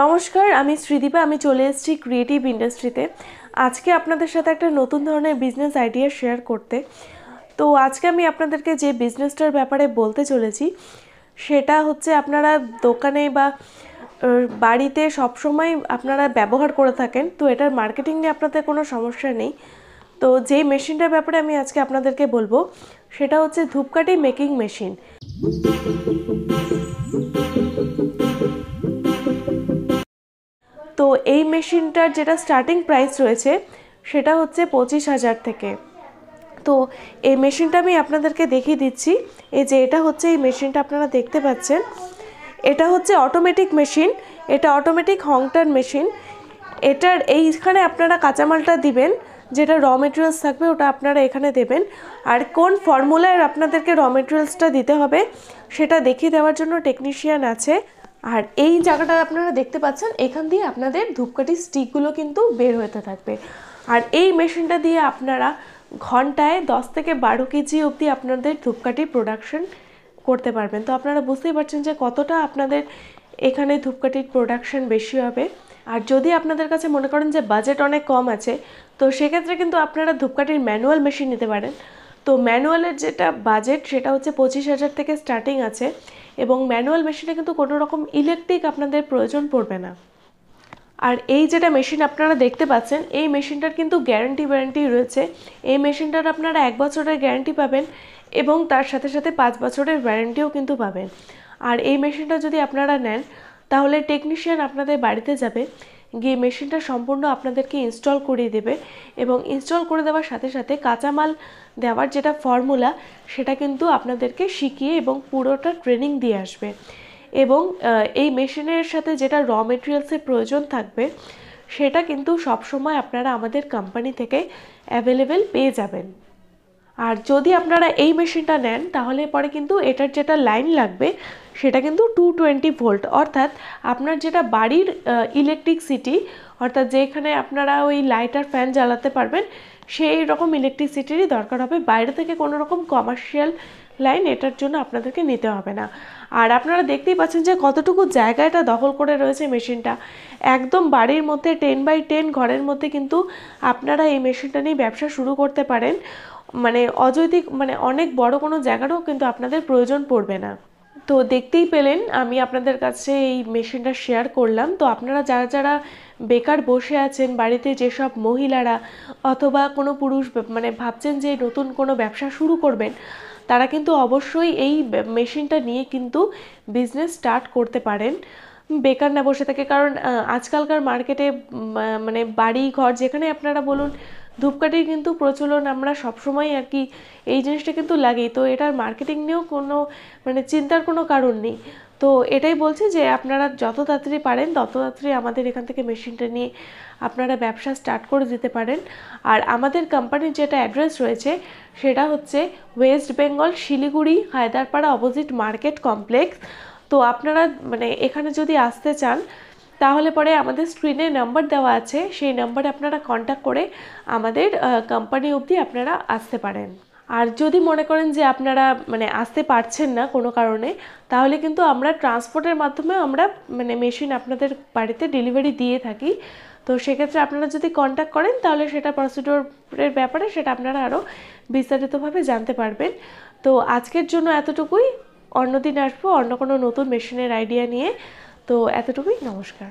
নমস্কার আমি শ্রীদীপা আমি চলে এসেছি ক্রিয়েটিভ ইন্ডাস্ট্রিতে আজকে আপনাদের সাথে একটা নতুন ধরনের বিজনেস আইডিয়া শেয়ার করতে তো আজকে আমি আপনাদেরকে যে বিজনেসটার ব্যাপারে বলতে চলেছি সেটা হচ্ছে আপনারা দোকানে বা বাড়িতে সবসময় আপনারা ব্যবহার করে থাকেন তো এটার মার্কেটিং নিয়ে আপনাদের কোনো সমস্যা নেই তো যে মেশিনটার ব্যাপারে আমি আজকে আপনাদেরকে বলবো সেটা হচ্ছে ধূপকাঠি মেকিং মেশিন তো এই মেশিনটার যেটা স্টার্টিং প্রাইস রয়েছে সেটা হচ্ছে পঁচিশ হাজার থেকে তো এই মেশিনটা আমি আপনাদেরকে দেখিয়ে দিচ্ছি এই যে এটা হচ্ছে এই মেশিনটা আপনারা দেখতে পাচ্ছেন এটা হচ্ছে অটোমেটিক মেশিন এটা অটোমেটিক হংটার মেশিন এটার এইখানে আপনারা কাঁচামালটা দিবেন যেটা র মেটেরিয়ালস থাকবে ওটা আপনারা এখানে দেবেন আর কোন ফর্মুলায় আপনাদেরকে র মেটেরিয়ালসটা দিতে হবে সেটা দেখিয়ে দেওয়ার জন্য টেকনিশিয়ান আছে আর এই জায়গাটা আপনারা দেখতে পাচ্ছেন এখান দিয়ে আপনাদের ধূপকাঠি স্টিকগুলো কিন্তু বের হতে থাকবে আর এই মেশিনটা দিয়ে আপনারা ঘন্টায় 10 থেকে বারো কেজি অবধি আপনাদের ধূপকাঠি প্রোডাকশন করতে পারবেন তো আপনারা বুঝতেই পারছেন যে কতটা আপনাদের এখানে ধূপকাঠির প্রোডাকশন বেশি হবে আর যদি আপনাদের কাছে মনে করেন যে বাজেট অনেক কম আছে তো সেক্ষেত্রে কিন্তু আপনারা ধূপকাঠির ম্যানুয়াল মেশিন নিতে পারেন তো ম্যানুয়ালের যেটা বাজেট সেটা হচ্ছে পঁচিশ হাজার থেকে স্টার্টিং আছে এবং ম্যানুয়াল মেশিনে কিন্তু কোনো রকম ইলেকট্রিক আপনাদের প্রয়োজন পড়বে না আর এই যেটা মেশিন আপনারা দেখতে পাচ্ছেন এই মেশিনটার কিন্তু গ্যারান্টি ওয়ারেন্টি রয়েছে এই মেশিনটার আপনারা এক বছরের গ্যারান্টি পাবেন এবং তার সাথে সাথে পাঁচ বছরের ওয়ারেন্টিও কিন্তু পাবেন আর এই মেশিনটা যদি আপনারা নেন তাহলে টেকনিশিয়ান আপনাদের বাড়িতে যাবে গিয়ে মেশিনটা সম্পূর্ণ আপনাদেরকে ইনস্টল করিয়ে দেবে এবং ইনস্টল করে দেওয়ার সাথে সাথে কাঁচামাল দেওয়ার যেটা ফর্মুলা সেটা কিন্তু আপনাদেরকে শিখিয়ে এবং পুরোটা ট্রেনিং দিয়ে আসবে এবং এই মেশিনের সাথে যেটা র মেটেরিয়ালসের প্রয়োজন থাকবে সেটা কিন্তু সবসময় আপনারা আমাদের কোম্পানি থেকে অ্যাভেলেবেল পেয়ে যাবেন আর যদি আপনারা এই মেশিনটা নেন তাহলে পরে কিন্তু এটার যেটা লাইন লাগবে সেটা কিন্তু টু টোয়েন্টি ভোল্ট অর্থাৎ আপনার যেটা বাড়ির ইলেকট্রিকসিটি অর্থাৎ যেখানে আপনারা ওই লাইটার ফ্যান জ্বালাতে পারবেন সেই রকম ইলেকট্রিসিটিরই দরকার হবে বাইরে থেকে কোনো রকম কমার্শিয়াল লাইন এটার জন্য আপনাদেরকে নিতে হবে না আর আপনারা দেখতেই পাচ্ছেন যে কতটুকু জায়গা এটা দখল করে রয়েছে মেশিনটা একদম বাড়ির মধ্যে টেন বাই টেন ঘরের মধ্যে কিন্তু আপনারা এই মেশিনটা নিয়ে ব্যবসা শুরু করতে পারেন মানে অযৈতিক মানে অনেক বড় কোনো জায়গারও কিন্তু আপনাদের প্রয়োজন পড়বে না তো দেখতেই পেলেন আমি আপনাদের কাছে এই মেশিনটা শেয়ার করলাম তো আপনারা যারা যারা বেকার বসে আছেন বাড়িতে যেসব মহিলারা অথবা কোনো পুরুষ মানে ভাবছেন যে নতুন কোনো ব্যবসা শুরু করবেন তারা কিন্তু অবশ্যই এই মেশিনটা নিয়ে কিন্তু বিজনেস স্টার্ট করতে পারেন বেকার না বসে থাকে কারণ আজকালকার মার্কেটে মানে বাড়ি ঘর যেখানে আপনারা বলুন ধূপকাঠির কিন্তু প্রচলন আমরা সবসময় আর কি এই জিনিসটা কিন্তু লাগেই তো এটার মার্কেটিং নিয়েও কোনো মানে চিন্তার কোনো কারণ নেই তো এটাই বলছি যে আপনারা যত তাড়াতাড়ি পারেন তত তাড়াতাড়ি আমাদের এখান থেকে মেশিনটা নিয়ে আপনারা ব্যবসা স্টার্ট করে দিতে পারেন আর আমাদের কোম্পানির যেটা অ্যাড্রেস রয়েছে সেটা হচ্ছে west Bengal Siliguri Haiderpara opposite market complex তো আপনারা মানে এখানে যদি আসতে চান তাহলে পরে আমাদের স্ক্রিনে নাম্বার দেওয়া আছে সেই নাম্বারে আপনারা কন্ট্যাক্ট করে আমাদের কোম্পানি অবধি আপনারা আসতে পারেন আর যদি মনে করেন যে আপনারা মানে আসতে পারছেন না কোনো কারণে তাহলে কিন্তু আমরা ট্রান্সপোর্টের মাধ্যমে আমরা মানে মেশিন আপনাদের বাড়িতে ডেলিভারি দিয়ে থাকি তো সেক্ষেত্রে আপনারা যদি কন্ট্যাক্ট করেন তাহলে সেটা প্রসিডিওরের ব্যাপারে সেটা আপনারা আরও বিস্তারিতভাবে জানতে পারবেন তো আজকের জন্য এতটুকুই অন্য দিন আসবো অন্য কোনো নতুন মেশিনের আইডিয়া নিয়ে তো এতটুকুই নমস্কার